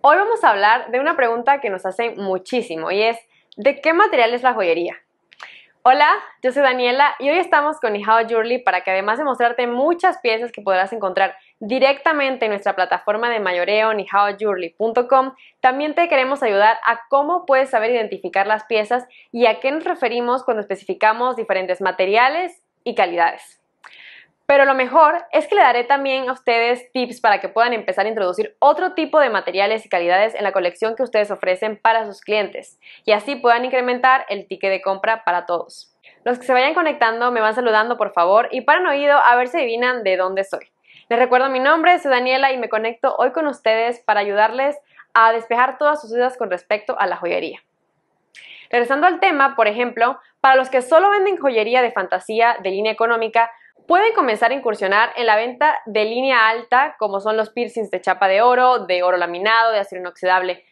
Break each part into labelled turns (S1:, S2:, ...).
S1: Hoy vamos a hablar de una pregunta que nos hacen muchísimo y es, ¿de qué material es la joyería? Hola, yo soy Daniela y hoy estamos con Nihao Jewelry para que además de mostrarte muchas piezas que podrás encontrar directamente en nuestra plataforma de mayoreo nihaojewelry.com, también te queremos ayudar a cómo puedes saber identificar las piezas y a qué nos referimos cuando especificamos diferentes materiales y calidades. Pero lo mejor es que le daré también a ustedes tips para que puedan empezar a introducir otro tipo de materiales y calidades en la colección que ustedes ofrecen para sus clientes y así puedan incrementar el ticket de compra para todos. Los que se vayan conectando me van saludando por favor y para oído a ver si adivinan de dónde soy. Les recuerdo mi nombre, soy Daniela y me conecto hoy con ustedes para ayudarles a despejar todas sus dudas con respecto a la joyería. Regresando al tema, por ejemplo, para los que solo venden joyería de fantasía de línea económica, pueden comenzar a incursionar en la venta de línea alta, como son los piercings de chapa de oro, de oro laminado, de acero inoxidable,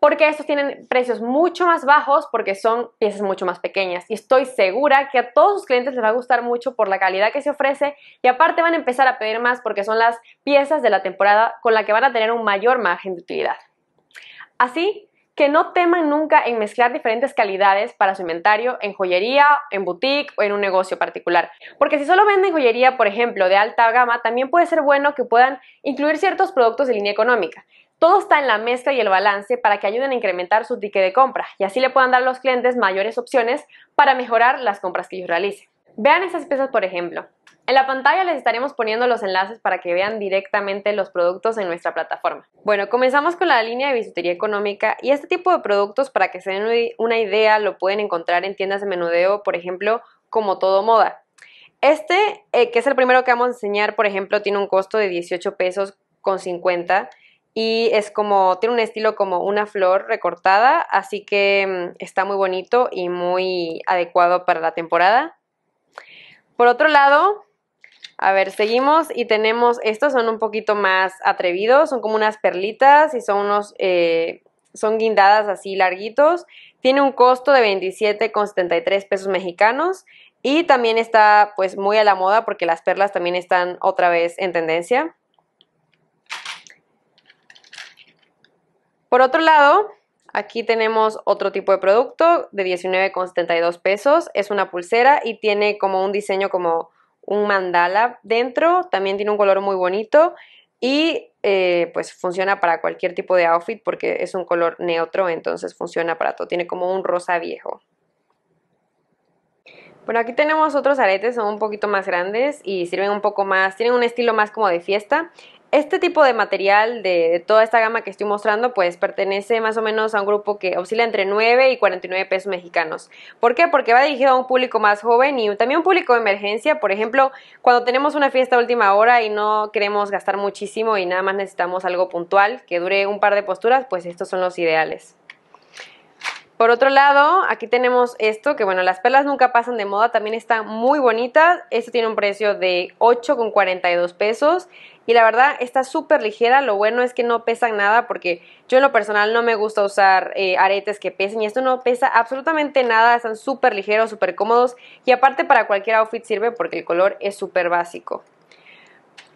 S1: porque estos tienen precios mucho más bajos porque son piezas mucho más pequeñas. Y estoy segura que a todos sus clientes les va a gustar mucho por la calidad que se ofrece y aparte van a empezar a pedir más porque son las piezas de la temporada con la que van a tener un mayor margen de utilidad. Así, que no teman nunca en mezclar diferentes calidades para su inventario en joyería, en boutique o en un negocio particular. Porque si solo venden joyería, por ejemplo, de alta gama, también puede ser bueno que puedan incluir ciertos productos de línea económica. Todo está en la mezcla y el balance para que ayuden a incrementar su ticket de compra y así le puedan dar a los clientes mayores opciones para mejorar las compras que ellos realicen. Vean estas piezas, por ejemplo. En la pantalla les estaremos poniendo los enlaces para que vean directamente los productos en nuestra plataforma. Bueno, comenzamos con la línea de bisutería económica y este tipo de productos, para que se den una idea, lo pueden encontrar en tiendas de menudeo, por ejemplo, como todo moda. Este, eh, que es el primero que vamos a enseñar, por ejemplo, tiene un costo de 18 pesos con 50 y es como, tiene un estilo como una flor recortada, así que mm, está muy bonito y muy adecuado para la temporada. Por otro lado, a ver, seguimos y tenemos, estos son un poquito más atrevidos, son como unas perlitas y son unos, eh, son guindadas así larguitos. Tiene un costo de 27,73 pesos mexicanos y también está pues muy a la moda porque las perlas también están otra vez en tendencia. Por otro lado, Aquí tenemos otro tipo de producto de 19,72 pesos. Es una pulsera y tiene como un diseño como un mandala dentro, también tiene un color muy bonito y eh, pues funciona para cualquier tipo de outfit porque es un color neutro, entonces funciona para todo, tiene como un rosa viejo. Bueno, aquí tenemos otros aretes, son un poquito más grandes y sirven un poco más, tienen un estilo más como de fiesta. Este tipo de material de, toda esta gama que estoy mostrando, pues pertenece más o menos a un grupo que oscila entre 9 y 49 pesos mexicanos. ¿Por qué? Porque va dirigido a un público más joven y también un público de emergencia. Por ejemplo, cuando tenemos una fiesta a última hora y no queremos gastar muchísimo y nada más necesitamos algo puntual que dure un par de posturas, pues estos son los ideales. Por otro lado, aquí tenemos esto, que bueno, las perlas nunca pasan de moda, también está muy bonita. Esto tiene un precio de 8,42 pesos. Y la verdad está súper ligera, lo bueno es que no pesan nada porque yo en lo personal no me gusta usar eh, aretes que pesen y esto no pesa absolutamente nada, están súper ligeros, súper cómodos y aparte para cualquier outfit sirve porque el color es súper básico.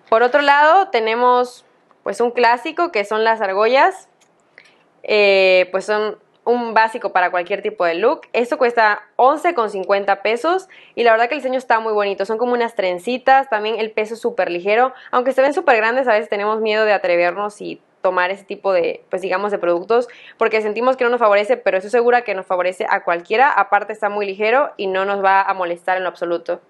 S1: Por otro lado tenemos pues un clásico que son las argollas, eh, pues son un básico para cualquier tipo de look. Esto cuesta 11,50 pesos y la verdad que el diseño está muy bonito. Son como unas trencitas, también el peso es súper ligero. Aunque se ven súper grandes, a veces tenemos miedo de atrevernos y tomar ese tipo de, pues digamos, de productos porque sentimos que no nos favorece, pero estoy segura que nos favorece a cualquiera. Aparte está muy ligero y no nos va a molestar en lo absoluto.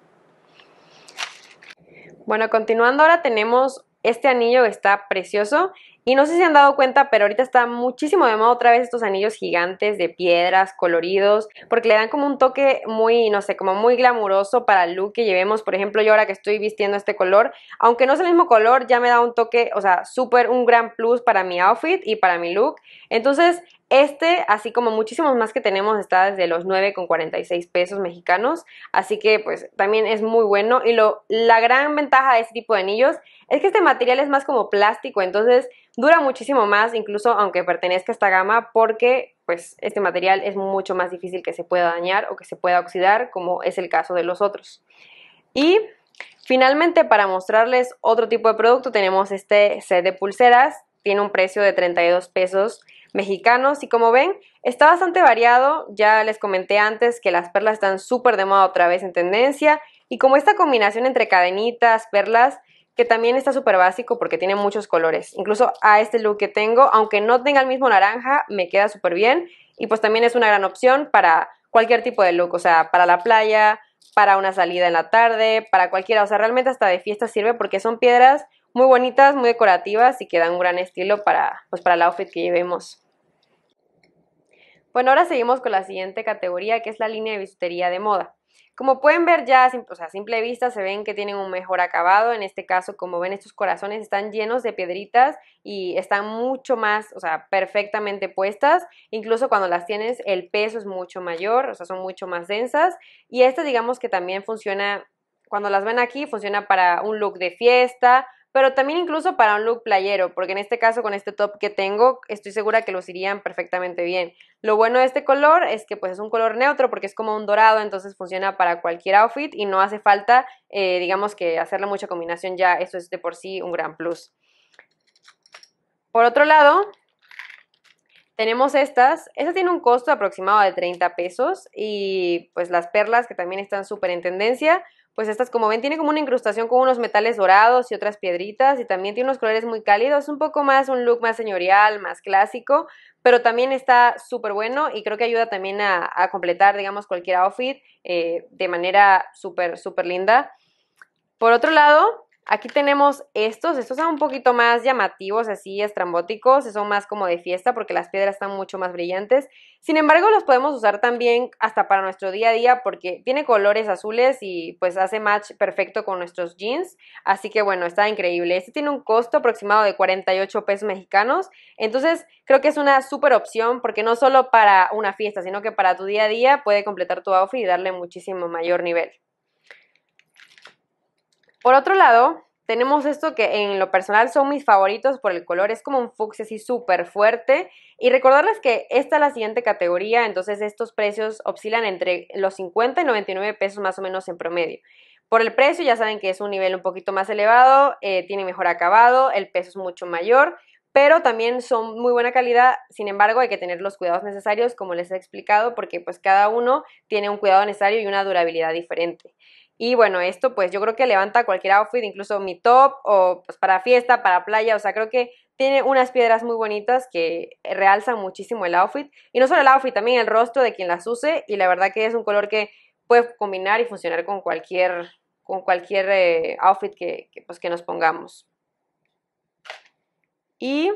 S1: Bueno, continuando ahora tenemos este anillo que está precioso. Y no sé si han dado cuenta, pero ahorita está muchísimo de moda otra vez estos anillos gigantes de piedras, coloridos, porque le dan como un toque muy, no sé, como muy glamuroso para el look que llevemos. Por ejemplo, yo ahora que estoy vistiendo este color, aunque no es el mismo color, ya me da un toque, o sea, súper un gran plus para mi outfit y para mi look. Entonces, este, así como muchísimos más que tenemos, está desde los 9,46 pesos mexicanos. Así que pues también es muy bueno. Y lo, la gran ventaja de este tipo de anillos es que este material es más como plástico. Entonces Dura muchísimo más, incluso aunque pertenezca a esta gama, porque pues este material es mucho más difícil que se pueda dañar o que se pueda oxidar, como es el caso de los otros. Y finalmente, para mostrarles otro tipo de producto, tenemos este set de pulseras. Tiene un precio de 32 pesos mexicanos y como ven está bastante variado, ya les comenté antes que las perlas están súper de moda otra vez en tendencia y como esta combinación entre cadenitas, perlas que también está súper básico porque tiene muchos colores. Incluso a este look que tengo, aunque no tenga el mismo naranja, me queda súper bien y pues también es una gran opción para cualquier tipo de look, o sea, para la playa, para una salida en la tarde, para cualquiera, o sea, realmente hasta de fiesta sirve porque son piedras muy bonitas, muy decorativas y que dan un gran estilo para, pues, para el outfit que llevemos. Bueno, ahora seguimos con la siguiente categoría que es la línea de bisutería de moda. Como pueden ver ya, a simple vista se ven que tienen un mejor acabado. En este caso, como ven, estos corazones están llenos de piedritas y están mucho más, o sea, perfectamente puestas. Incluso cuando las tienes, el peso es mucho mayor, o sea, son mucho más densas. Y esta, digamos que también funciona, cuando las ven aquí, funciona para un look de fiesta pero también incluso para un look playero, porque en este caso con este top que tengo, estoy segura que los irían perfectamente bien. Lo bueno de este color es que pues es un color neutro porque es como un dorado, entonces funciona para cualquier outfit y no hace falta, eh, digamos que hacerle mucha combinación ya, eso es de por sí un gran plus. Por otro lado, tenemos estas, esta tiene un costo aproximado de 30 pesos y pues las perlas que también están súper en tendencia, pues estas como ven tiene como una incrustación con unos metales dorados y otras piedritas y también tiene unos colores muy cálidos, un poco más, un look más señorial, más clásico, pero también está súper bueno y creo que ayuda también a, completar, digamos, cualquier outfit eh, de manera súper, súper linda. Por otro lado, Aquí tenemos estos, estos son un poquito más llamativos, así estrambóticos, son más como de fiesta porque las piedras están mucho más brillantes. Sin embargo, los podemos usar también hasta para nuestro día a día porque tiene colores azules y pues hace match perfecto con nuestros jeans. Así que bueno, está increíble. Este tiene un costo aproximado de 48 pesos mexicanos. Entonces, creo que es una súper opción porque no solo para una fiesta, sino que para tu día a día puede completar tu outfit y darle muchísimo mayor nivel. Por otro lado, tenemos esto que en lo personal son mis favoritos por el color, es como un fucsia así súper fuerte. Y recordarles que esta es la siguiente categoría, entonces estos precios oscilan entre los 50 y 99 pesos más o menos en promedio. Por el precio ya saben que es un nivel un poquito más elevado, eh, tiene mejor acabado, el peso es mucho mayor, pero también son muy buena calidad, sin embargo hay que tener los cuidados necesarios como les he explicado porque pues cada uno tiene un cuidado necesario y una durabilidad diferente. Y bueno, esto pues yo creo que levanta cualquier outfit, incluso mi top o pues para fiesta, para playa, o sea, creo que tiene unas piedras muy bonitas que realzan muchísimo el outfit. Y no solo el outfit, también el rostro de quien las use y la verdad que es un color que puede combinar y funcionar con cualquier, con cualquier eh, outfit que, pues, que nos pongamos. Y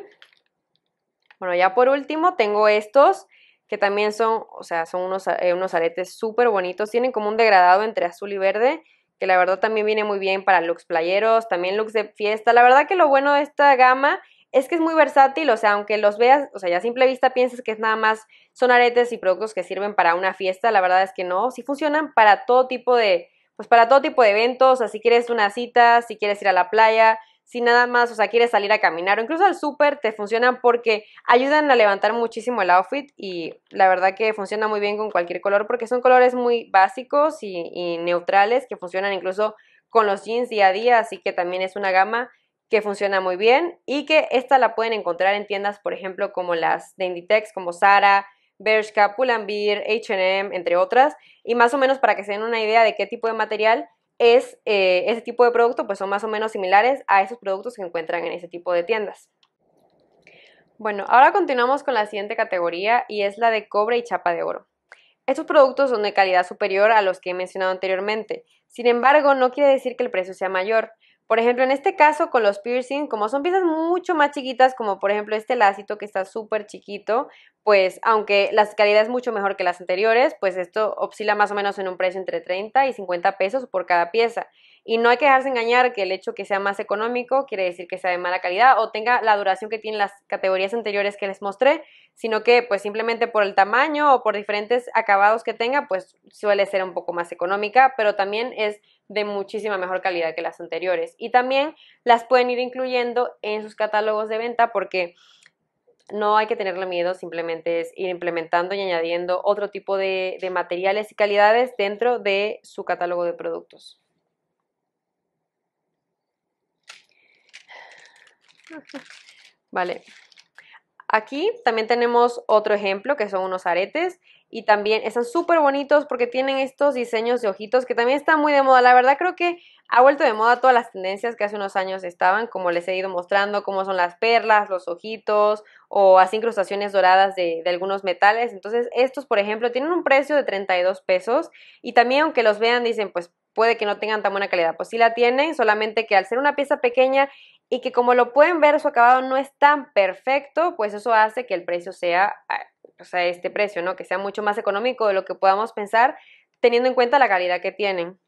S1: bueno, ya por último tengo estos que también son, o sea, son unos, eh, unos aretes súper bonitos, tienen como un degradado entre azul y verde, que la verdad también viene muy bien para looks playeros, también looks de fiesta, la verdad que lo bueno de esta gama es que es muy versátil, o sea, aunque los veas, o sea, ya a simple vista piensas que es nada más son aretes y productos que sirven para una fiesta, la verdad es que no, sí funcionan para todo tipo de, pues para todo tipo de eventos, o sea, si quieres una cita, si quieres ir a la playa, si nada más, o sea, quieres salir a caminar o incluso al súper, te funcionan porque ayudan a levantar muchísimo el outfit y la verdad que funciona muy bien con cualquier color porque son colores muy básicos y, neutrales que funcionan incluso con los jeans día a día, así que también es una gama que funciona muy bien y que esta la pueden encontrar en tiendas, por ejemplo, como las de Inditex, como Zara, Bershka, Pull&Bear, H&M, entre otras, y más o menos para que se den una idea de qué tipo de material es eh, ese tipo de producto, pues son más o menos similares a esos productos que encuentran en ese tipo de tiendas. Bueno, ahora continuamos con la siguiente categoría y es la de cobre y chapa de oro. Estos productos son de calidad superior a los que he mencionado anteriormente, sin embargo no quiere decir que el precio sea mayor, por ejemplo, en este caso con los piercings, como son piezas mucho más chiquitas, como por ejemplo este lacito que está súper chiquito, pues aunque la calidad es mucho mejor que las anteriores, pues esto oscila más o menos en un precio entre 30 y 50 pesos por cada pieza. Y no hay que dejarse engañar que el hecho que sea más económico quiere decir que sea de mala calidad o tenga la duración que tienen las categorías anteriores que les mostré, sino que pues simplemente por el tamaño o por diferentes acabados que tenga, pues suele ser un poco más económica, pero también es de muchísima mejor calidad que las anteriores. Y también las pueden ir incluyendo en sus catálogos de venta porque no hay que tenerle miedo, simplemente es ir implementando y añadiendo otro tipo de, de materiales y calidades dentro de su catálogo de productos. Vale. Aquí también tenemos otro ejemplo que son unos aretes y también están súper bonitos porque tienen estos diseños de ojitos que también están muy de moda. La verdad creo que ha vuelto de moda todas las tendencias que hace unos años estaban, como les he ido mostrando, como son las perlas, los ojitos o así incrustaciones doradas de, de algunos metales. Entonces estos, por ejemplo, tienen un precio de 32 pesos y también aunque los vean dicen pues puede que no tengan tan buena calidad. Pues sí la tienen, solamente que al ser una pieza pequeña y que como lo pueden ver su acabado no es tan perfecto, pues eso hace que el precio sea, ah, o sea, este precio, ¿no? Que sea mucho más económico de lo que podamos pensar teniendo en cuenta la calidad que tienen.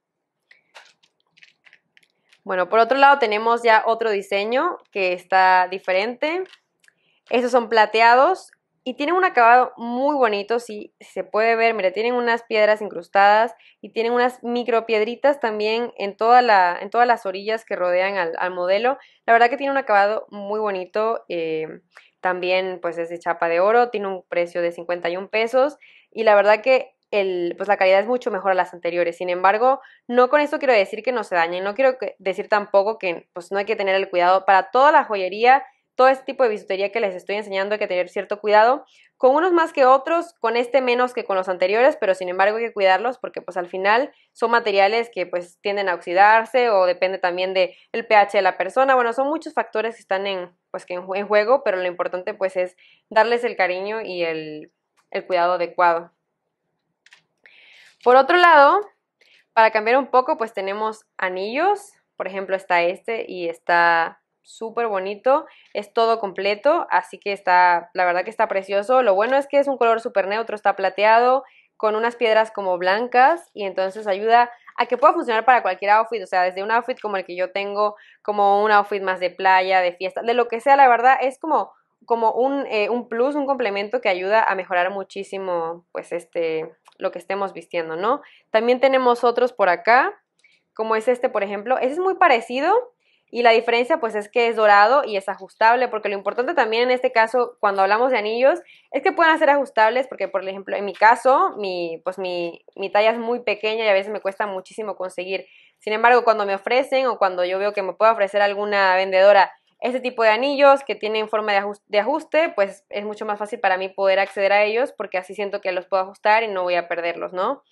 S1: Bueno, por otro lado tenemos ya otro diseño que está diferente. Estos son plateados y tienen un acabado muy bonito, si, se puede ver, mira, tienen unas piedras incrustadas y tienen unas micropiedritas también en, toda la, en todas las orillas que rodean al, modelo. La verdad que tiene un acabado muy bonito, eh, también pues es de chapa de oro, tiene un precio de 51 pesos y la verdad que pues la calidad es mucho mejor a las anteriores. Sin embargo, no con esto quiero decir que no se dañen, no quiero decir tampoco que pues no hay que tener el cuidado. Para toda la joyería todo este tipo de bisutería que les estoy enseñando hay que tener cierto cuidado, con unos más que otros, con este menos que con los anteriores, pero sin embargo hay que cuidarlos porque pues al final son materiales que pues tienden a oxidarse o depende también del pH de la persona, bueno, son muchos factores que están en, pues, que juego, pero lo importante pues es darles el cariño y el, el cuidado adecuado. Por otro lado, para cambiar un poco, pues tenemos anillos, por ejemplo está este y está súper bonito, es todo completo, así que está, la verdad que está precioso. Lo bueno es que es un color súper neutro, está plateado, con unas piedras como blancas y entonces ayuda a que pueda funcionar para cualquier outfit, o sea, desde un outfit como el que yo tengo, como un outfit más de playa, de fiesta, de lo que sea, la verdad es como, como un, eh, un plus, un complemento que ayuda a mejorar muchísimo, pues este, lo que estemos vistiendo, ¿no? También tenemos otros por acá, como es este, por ejemplo, ese es muy parecido, y la diferencia pues es que es dorado y es ajustable, porque lo importante también en este caso, cuando hablamos de anillos, es que puedan ser ajustables, porque por ejemplo, en mi caso, mi, pues mi, mi talla es muy pequeña y a veces me cuesta muchísimo conseguir. Sin embargo, cuando me ofrecen o cuando yo veo que me puede ofrecer alguna vendedora este tipo de anillos que tienen forma de, ajuste, pues es mucho más fácil para mí poder acceder a ellos porque así siento que los puedo ajustar y no voy a perderlos, ¿no?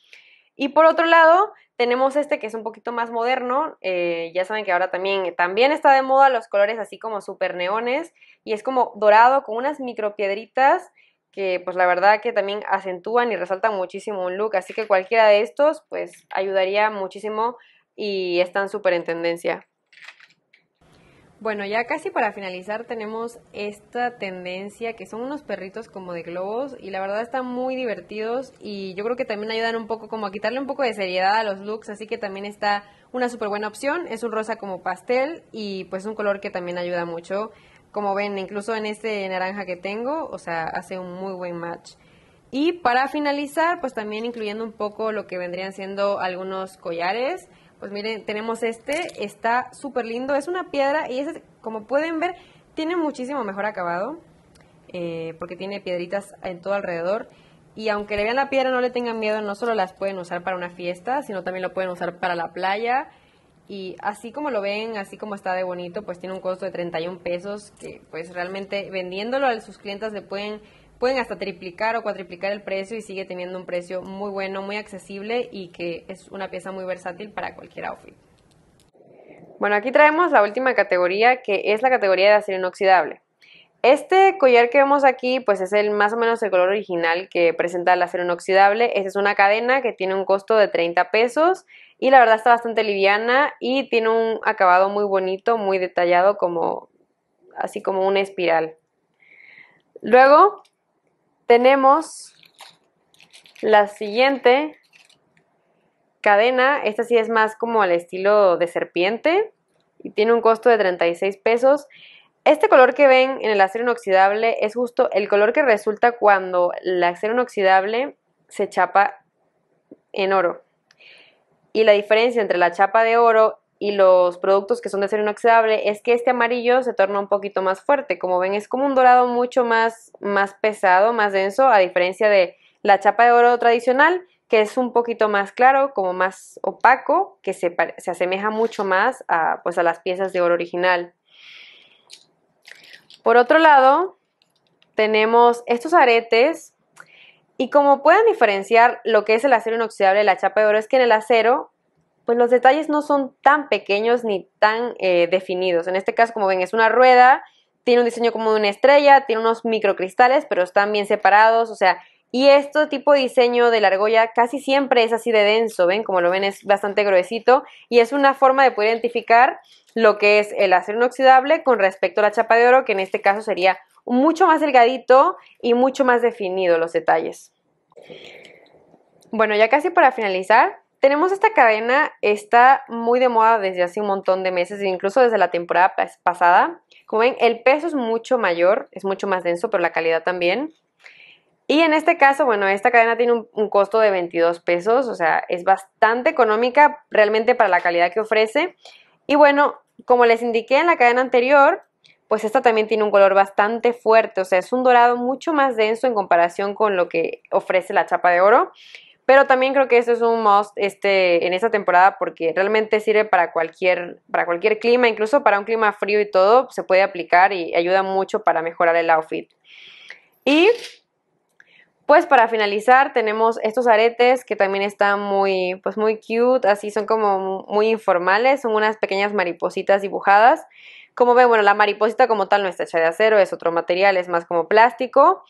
S1: Y por otro lado, tenemos este que es un poquito más moderno. Eh, ya saben que ahora también, también está de moda los colores así como super neones. Y es como dorado con unas micropiedritas que pues la verdad que también acentúan y resaltan muchísimo un look. Así que cualquiera de estos pues ayudaría muchísimo y están súper en tendencia. Bueno, ya casi para finalizar tenemos esta tendencia que son unos perritos como de globos y la verdad están muy divertidos y yo creo que también ayudan un poco como a quitarle un poco de seriedad a los looks, así que también está una súper buena opción, es un rosa como pastel y pues un color que también ayuda mucho, como ven incluso en este naranja que tengo, o sea, hace un muy buen match. Y para finalizar, pues también incluyendo un poco lo que vendrían siendo algunos collares pues miren, tenemos este, está súper lindo, es una piedra y es, como pueden ver, tiene muchísimo mejor acabado, eh, porque tiene piedritas en todo alrededor. Y aunque le vean la piedra, no le tengan miedo, no solo las pueden usar para una fiesta, sino también lo pueden usar para la playa. Y así como lo ven, así como está de bonito, pues tiene un costo de 31 pesos, que pues realmente vendiéndolo a sus clientes le pueden pueden hasta triplicar o cuatriplicar el precio y sigue teniendo un precio muy bueno, muy accesible y que es una pieza muy versátil para cualquier outfit. Bueno, aquí traemos la última categoría que es la categoría de acero inoxidable. Este collar que vemos aquí pues es el más o menos el color original que presenta el acero inoxidable. Esta es una cadena que tiene un costo de 30 pesos y la verdad está bastante liviana y tiene un acabado muy bonito, muy detallado como así como una espiral. Luego tenemos la siguiente cadena. Esta sí es más como al estilo de serpiente y tiene un costo de 36 pesos. Este color que ven en el acero inoxidable es justo el color que resulta cuando el acero inoxidable se chapa en oro. Y la diferencia entre la chapa de oro y los productos que son de acero inoxidable es que este amarillo se torna un poquito más fuerte. Como ven, es como un dorado mucho más, más pesado, más denso, a diferencia de la chapa de oro tradicional, que es un poquito más claro, como más opaco, que se, asemeja mucho más a, pues, a las piezas de oro original. Por otro lado, tenemos estos aretes y como pueden diferenciar lo que es el acero inoxidable de la chapa de oro es que en el acero pues los detalles no son tan pequeños ni tan eh, definidos. En este caso, como ven, es una rueda, tiene un diseño como de una estrella, tiene unos microcristales, pero están bien separados, o sea, y este tipo de diseño de la argolla casi siempre es así de denso, ¿ven? Como lo ven es bastante gruesito y es una forma de poder identificar lo que es el acero inoxidable con respecto a la chapa de oro, que en este caso sería mucho más delgadito y mucho más definido los detalles. Bueno, ya casi para finalizar, tenemos esta cadena, está muy de moda desde hace un montón de meses, e incluso desde la temporada pasada. Como ven, el peso es mucho mayor, es mucho más denso, pero la calidad también. Y en este caso, bueno, esta cadena tiene un, costo de 22 pesos, o sea, es bastante económica realmente para la calidad que ofrece. Y bueno, como les indiqué en la cadena anterior, pues esta también tiene un color bastante fuerte, o sea, es un dorado mucho más denso en comparación con lo que ofrece la chapa de oro. Pero también creo que eso es un must este, en esta temporada porque realmente sirve para cualquier, para cualquier clima, incluso para un clima frío y todo, se puede aplicar y ayuda mucho para mejorar el outfit. Y pues para finalizar tenemos estos aretes que también están muy, pues muy cute, así son como muy informales, son unas pequeñas maripositas dibujadas. Como ven, bueno, la mariposita como tal no está hecha de acero, es otro material, es más como plástico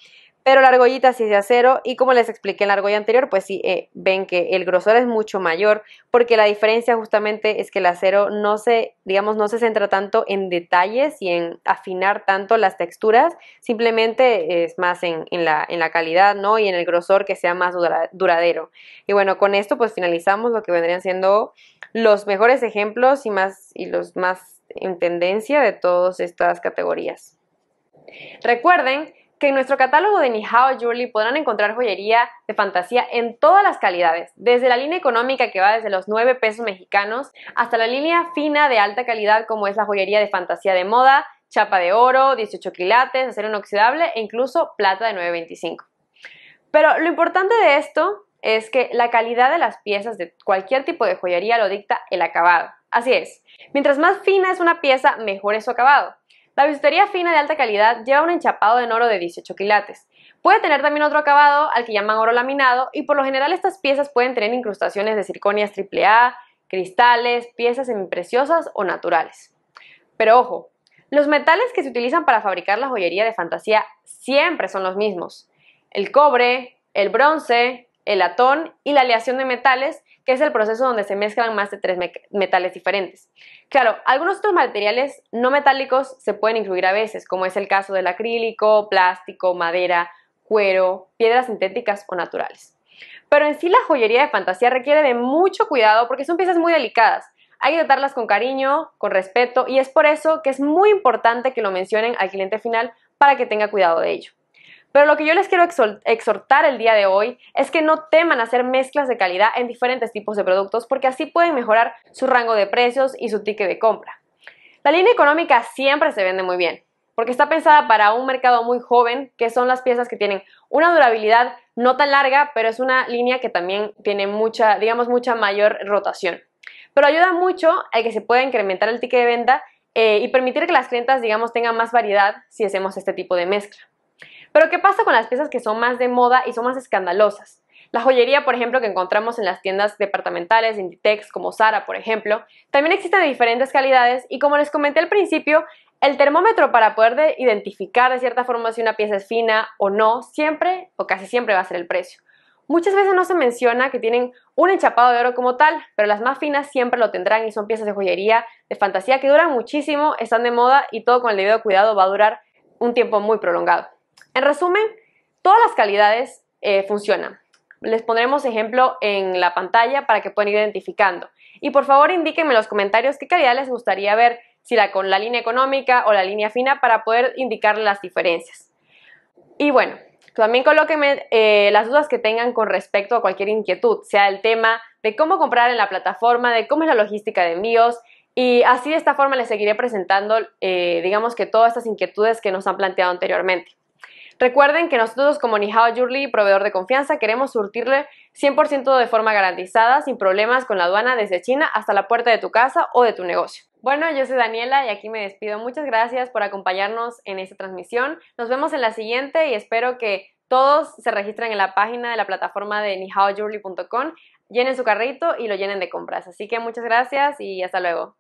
S1: pero la argollita sí es de acero y como les expliqué en la argolla anterior, pues si eh, ven que el grosor es mucho mayor porque la diferencia justamente es que el acero no se, digamos, no se centra tanto en detalles y en afinar tanto las texturas, simplemente es más en, la, en la, calidad, ¿no? Y en el grosor que sea más duradero. Y bueno, con esto pues finalizamos lo que vendrían siendo los mejores ejemplos y, más, y los más en tendencia de todas estas categorías. Recuerden que en nuestro catálogo de Nihao Jewelry podrán encontrar joyería de fantasía en todas las calidades, desde la línea económica que va desde los 9 pesos mexicanos hasta la línea fina de alta calidad como es la joyería de fantasía de moda, chapa de oro, 18 quilates, acero inoxidable e incluso plata de 925. Pero lo importante de esto es que la calidad de las piezas de cualquier tipo de joyería lo dicta el acabado. Así es, mientras más fina es una pieza, mejor es su acabado. La bisutería fina de alta calidad lleva un enchapado en oro de 18 quilates. Puede tener también otro acabado al que llaman oro laminado y por lo general estas piezas pueden tener incrustaciones de circonias AAA, cristales, piezas semipreciosas o naturales. Pero ojo, los metales que se utilizan para fabricar la joyería de fantasía siempre son los mismos. El cobre, el bronce, el latón y la aleación de metales, que es el proceso donde se mezclan más de tres metales diferentes. Claro, algunos otros materiales no metálicos se pueden incluir a veces, como es el caso del acrílico, plástico, madera, cuero, piedras sintéticas o naturales. Pero en sí la joyería de fantasía requiere de mucho cuidado porque son piezas muy delicadas. Hay que tratarlas con cariño, con respeto y es por eso que es muy importante que lo mencionen al cliente final para que tenga cuidado de ello. Pero lo que yo les quiero exhortar el día de hoy es que no teman hacer mezclas de calidad en diferentes tipos de productos porque así pueden mejorar su rango de precios y su ticket de compra. La línea económica siempre se vende muy bien porque está pensada para un mercado muy joven, que son las piezas que tienen una durabilidad no tan larga, pero es una línea que también tiene mucha, digamos, mucha mayor rotación. Pero ayuda mucho a que se pueda incrementar el ticket de venta eh, y permitir que las clientas, digamos, tengan más variedad si hacemos este tipo de mezcla. Pero ¿qué pasa con las piezas que son más de moda y son más escandalosas? La joyería, por ejemplo, que encontramos en las tiendas departamentales, Inditex, como Zara, por ejemplo, también existe de diferentes calidades y como les comenté al principio, el termómetro para poder identificar de cierta forma si una pieza es fina o no, siempre o casi siempre va a ser el precio. Muchas veces no se menciona que tienen un enchapado de oro como tal, pero las más finas siempre lo tendrán y son piezas de joyería, de fantasía, que duran muchísimo, están de moda y todo con el debido cuidado va a durar un tiempo muy prolongado. En resumen, todas las calidades eh, funcionan. Les pondremos ejemplo en la pantalla para que puedan ir identificando. Y por favor indíquenme en los comentarios qué calidad les gustaría ver, si la con la línea económica o la línea fina, para poder indicar las diferencias. Y bueno, también colóquenme eh, las dudas que tengan con respecto a cualquier inquietud, sea el tema de cómo comprar en la plataforma, de cómo es la logística de envíos. Y así de esta forma les seguiré presentando, eh, digamos que todas estas inquietudes que nos han planteado anteriormente. Recuerden que nosotros como Nihao Jurli, proveedor de confianza, queremos surtirle 100% de forma garantizada, sin problemas con la aduana desde China hasta la puerta de tu casa o de tu negocio. Bueno, yo soy Daniela y aquí me despido. Muchas gracias por acompañarnos en esta transmisión. Nos vemos en la siguiente y espero que todos se registren en la página de la plataforma de nihaojewelry.com, llenen su carrito y lo llenen de compras. Así que muchas gracias y hasta luego.